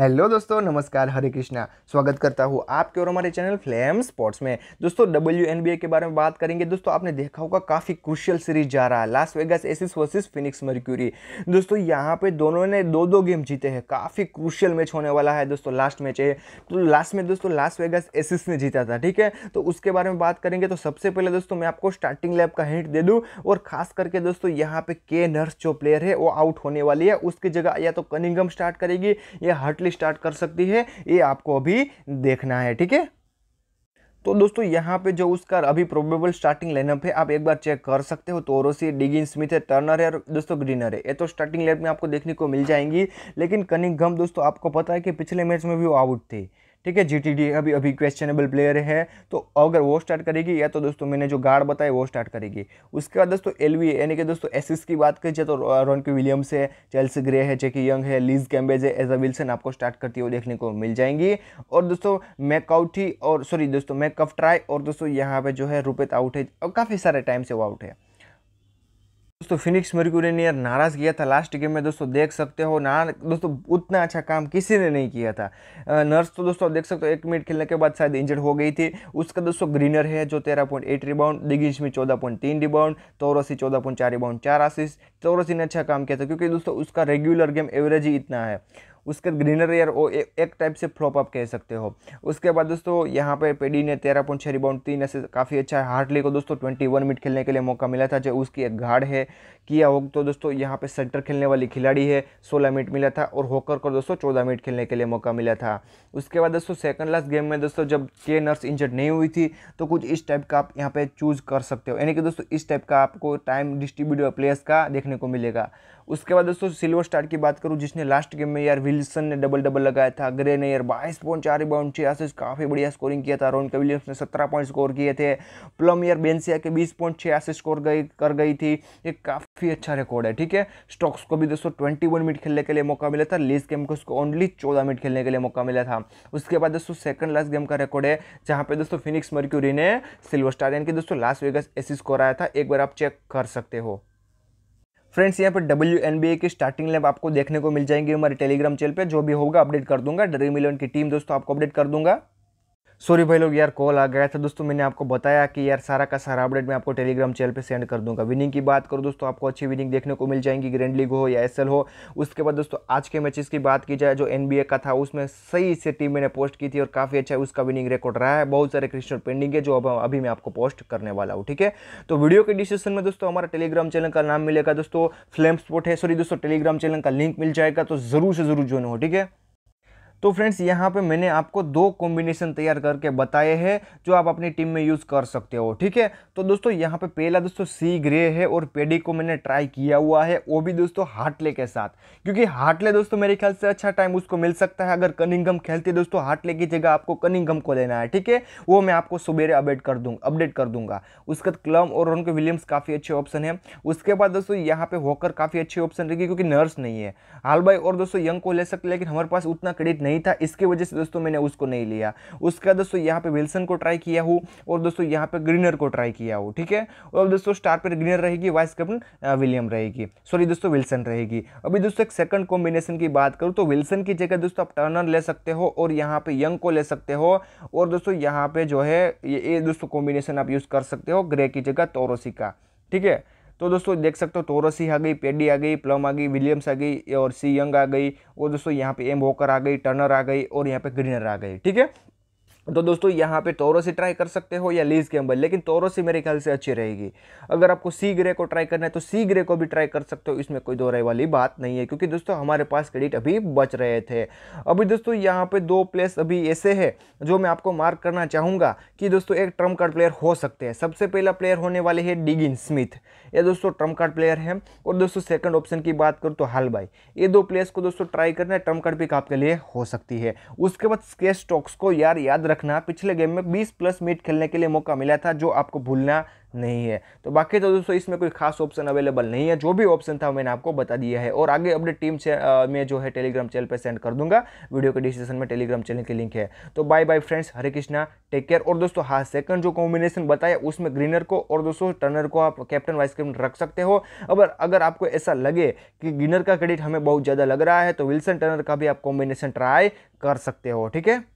hello दोस्तों नमस्कार हरे कृष्णा स्वागत करता हूँ आपके और हमारे चैनल फ्लेम स्पोर्ट्स में दोस्तों डब्ल्यू के बारे में बात करेंगे दोस्तों आपने देखा होगा काफ़ी क्रुशियल सीरीज जा रहा है Las Vegas Aces versus Phoenix Mercury दोस्तों यहाँ पे दोनों ने दो दो गेम जीते हैं काफ़ी क्रुशियल मैच होने वाला है दोस्तों लास्ट मैच है तो लास्ट में दोस्तों लास वेगस एसिस ने जीता था ठीक है तो उसके बारे में बात करेंगे तो सबसे पहले दोस्तों मैं आपको स्टार्टिंग लैब का हिंट दे दूँ और खास करके दोस्तों यहाँ पे के नर्स जो प्लेयर है वो आउट होने वाली है उसकी जगह या तो कनिंगम स्टार्ट करेगी या हट डायरेक्टली स्टार्ट कर सकती है ये आपको अभी देखना है ठीक है तो दोस्तों यहाँ पे जो उसका अभी प्रोबेबल स्टार्टिंग लाइनअप है आप एक बार चेक कर सकते हो तो तोरोसी डिगिन स्मिथ है टर्नर है और दोस्तों ग्रीनर है ये तो स्टार्टिंग लाइन में आपको देखने को मिल जाएंगी लेकिन कनिंग गम दोस्तों आपको पता है कि पिछले मैच में भी वो आउट थे ठीक है जीटीडी अभी अभी क्वेश्चनेबल प्लेयर है तो अगर वो स्टार्ट करेगी या तो दोस्तों मैंने जो गार्ड बताया वो स्टार्ट करेगी उसके बाद दोस्तों एलवी यानी कि दोस्तों एसिस की बात करें तो रॉनकी विलियम्स है चेल्स ग्रे है जेकी यंग है लीज कैम्बेज है एजा विल्सन आपको स्टार्ट करती हुई देखने को मिल जाएंगी और दोस्तों मैकआउटी और सॉरी दोस्तों मैकअप ट्राई और दोस्तों यहाँ पर जो है रुपेत आउट है और काफ़ी सारे टाइम से वो आउट है दोस्तों फिनिक्स मर्क्यूरी ने यार नाराज़ किया था लास्ट गेम में दोस्तों देख सकते हो ना दोस्तों उतना अच्छा काम किसी ने नहीं किया था नर्स तो दोस्तों देख सकते हो एक मिनट खेलने के बाद शायद इंजर्ड हो गई थी उसका दोस्तों ग्रीनर है जो तेरह पॉइंट एट रिबाउंड डिगिश में चौदह पॉइंट तीन रिबाउंड चौरासी चौदह पॉइंट चार रिबाउंड चार आसिस चौरासी ने अच्छा काम किया था क्योंकि दोस्तों उसका रेगुलर गेम एवरेज ही इतना है उसके ग्रीनर एयर वो ए, एक टाइप से फ्लॉप आप कह सकते हो उसके बाद दोस्तों यहाँ पे पेडी ने तेरह पॉइंट छः रिबाउंड तीन ऐसे काफ़ी अच्छा है हार्टली को दोस्तों ट्वेंटी वन मिनट खेलने के लिए मौका मिला था जो उसकी एक गार्ड है किया हो तो दोस्तों यहाँ पे सेंटर खेलने वाली खिलाड़ी है सोलह मिनट मिला था और होकर को दोस्तों चौदह मिनट खेलने के लिए मौका मिला था उसके बाद दोस्तों सेकंड लास्ट गेम में दोस्तों जब के नर्स इंजर्ड नहीं हुई थी तो कुछ इस टाइप का आप यहाँ पे चूज कर सकते हो यानी कि दोस्तों इस टाइप का आपको टाइम डिस्ट्रीब्यूट प्लेयर्स का देखने को मिलेगा उसके बाद दोस्तों सिल्वर स्टार की बात करूँ जिसने लास्ट गेम में यार विल्सन ने डबल डबल लगाया था ग्रे नेयर बाईस पॉइंट चार रिबाउंड छः असिस काफ़ी बढ़िया स्कोरिंग किया था रोन विलियम्स ने सत्रह पॉइंट स्कोर किए थे प्लम ईयर बेंसिया के बीस पॉइंट छः असिस स्कोर गई कर गई थी ये काफ़ी अच्छा रिकॉर्ड है ठीक है स्टॉक्स को भी दोस्तों ट्वेंटी वन मिनट खेलने के लिए मौका मिला था लीज गेम को उसको ओनली चौदह मिनट खेलने के लिए मौका मिला था उसके बाद दोस्तों सेकंड लास्ट गेम का रिकॉर्ड है जहाँ पे दोस्तों फिनिक्स मर्क्यूरी ने सिल्वर स्टार यानी कि दोस्तों लास्ट वेगस एसिस स्कोर आया था एक बार आप चेक कर सकते हो फ्रेंड्स यहाँ पर डब्ल्यू एन बी ए की स्टार्टिंग लैब आपको देखने को मिल जाएंगे हमारे टेलीग्राम चैनल पे जो भी होगा अपडेट कर दूंगा ड्रीम इलेवन की टीम दोस्तों आपको अपडेट कर दूंगा सॉरी भाई लोग यार कॉल आ गया था दोस्तों मैंने आपको बताया कि यार सारा का सारा अपडेट मैं आपको टेलीग्राम चैनल पे सेंड कर दूंगा विनिंग की बात करो दोस्तों आपको अच्छी विनिंग देखने को मिल जाएंगी ग्रैंड लीग हो या एस हो उसके बाद दोस्तों आज के मैचेस की बात की जाए जो एन का था उसमें सही से टीम मैंने पोस्ट की थी और काफ़ी अच्छा उसका विनिंग रिकॉर्ड रहा है बहुत सारे क्रिस्टन पेंडिंग है जो अब अभी मैं आपको पोस्ट करने वाला हूँ ठीक है तो वीडियो के डिस्क्रिप्शन में दोस्तों हमारा टेलीग्राम चैनल का नाम मिलेगा दोस्तों फ्लेम स्पोर्ट है सॉरी दोस्तों टेलीग्राम चैनल का लिंक मिल जाएगा तो ज़रूर से ज़रूर ज्वाइन हो ठीक है तो फ्रेंड्स यहाँ पे मैंने आपको दो कॉम्बिनेशन तैयार करके बताए हैं जो आप अपनी टीम में यूज़ कर सकते हो ठीक है तो दोस्तों यहाँ पे पहला दोस्तों सी ग्रे है और पेडी को मैंने ट्राई किया हुआ है वो भी दोस्तों हार्टले के साथ क्योंकि हार्टले दोस्तों मेरे ख्याल से अच्छा टाइम उसको मिल सकता है अगर कनिंगम खेलते दोस्तों हार्टले की जगह आपको कनिंगम को लेना है ठीक है वो मैं आपको सबेरे अपडेट कर दूँगा अपडेट कर दूंगा उसके बाद क्लम और उनके विलियम्स काफ़ी अच्छे ऑप्शन है उसके बाद दोस्तों यहाँ पे होकर काफ़ी अच्छे ऑप्शन रहेगी क्योंकि नर्स नहीं है हाल और दोस्तों यंग को ले सकते लेकिन हमारे पास उतना क्रेडिट नहीं नहीं था इसके वजह से दोस्तों मैंने उसको नहीं लिया उसके बाद दोस्तों यहाँ पे विल्सन को ट्राई किया हूँ और दोस्तों यहाँ पे ग्रीनर को ट्राई किया हूँ ठीक है और दोस्तों स्टार पर ग्रीनर रहेगी वाइस कैप्टन विलियम रहेगी सॉरी दोस्तों विल्सन रहेगी अभी दोस्तों एक सेकंड कॉम्बिनेशन की बात करूँ तो विल्सन की जगह दोस्तों आप टर्नर ले सकते हो और यहाँ पे यंग को ले सकते हो और दोस्तों यहाँ पे जो है ये दोस्तों कॉम्बिनेशन आप यूज़ कर सकते हो ग्रे की जगह तोरोसी का ठीक है तो दोस्तों देख सकते हो टोरसी आ गई पेडी आ गई प्लम आ गई विलियम्स आ गई और सी यंग आ गई और दोस्तों यहाँ पे एम होकर आ गई टर्नर आ गई और यहाँ पे ग्रीनर आ गई ठीक है तो दोस्तों यहाँ पे तोरो से ट्राई कर सकते हो या लीज कैम्बल लेकिन तोरो से मेरे ख्याल से अच्छी रहेगी अगर आपको सी ग्रे को ट्राई करना है तो सी ग्रे को भी ट्राई कर सकते हो इसमें कोई दोहराई वाली बात नहीं है क्योंकि दोस्तों हमारे पास क्रेडिट अभी बच रहे थे अभी दोस्तों यहाँ पे दो प्लेस अभी ऐसे है जो मैं आपको मार्क करना चाहूँगा कि दोस्तों एक ट्रम्प कार्ड प्लेयर हो सकते हैं सबसे पहला प्लेयर होने वाले है डिगिन स्मिथ ये दोस्तों ट्रम्प कार्ड प्लेयर है और दोस्तों सेकंड ऑप्शन की बात करूँ तो हाल भाई ये दो प्लेयर्स को दोस्तों ट्राई करना है ट्रम्प कार्ड पिक आपके लिए हो सकती है उसके बाद स्केच स्टॉक्स को यार याद रखना पिछले गेम में 20 प्लस मिनट खेलने के लिए मौका मिला था जो आपको भूलना नहीं है तो बाकी तो दोस्तों इसमें कोई खास ऑप्शन अवेलेबल नहीं है जो भी ऑप्शन था मैंने आपको बता दिया है और आगे अपडेट टीम से मैं जो है टेलीग्राम चैनल पर सेंड कर दूंगा वीडियो के डिस्क्रिप्शन में टेलीग्राम चैनल की लिंक है तो bye bye friends Hare Krishna take care और दोस्तों हाँ सेकंड जो कॉम्बिनेशन बताया उसमें ग्रीनर को और दोस्तों टर्नर को आप कैप्टन वाइस कैप्टन रख सकते हो अब अगर आपको ऐसा लगे कि ग्रीनर का क्रेडिट हमें बहुत ज़्यादा लग रहा है तो विल्सन टर्नर का भी आप कॉम्बिनेशन ट्राई कर सकते हो ठीक है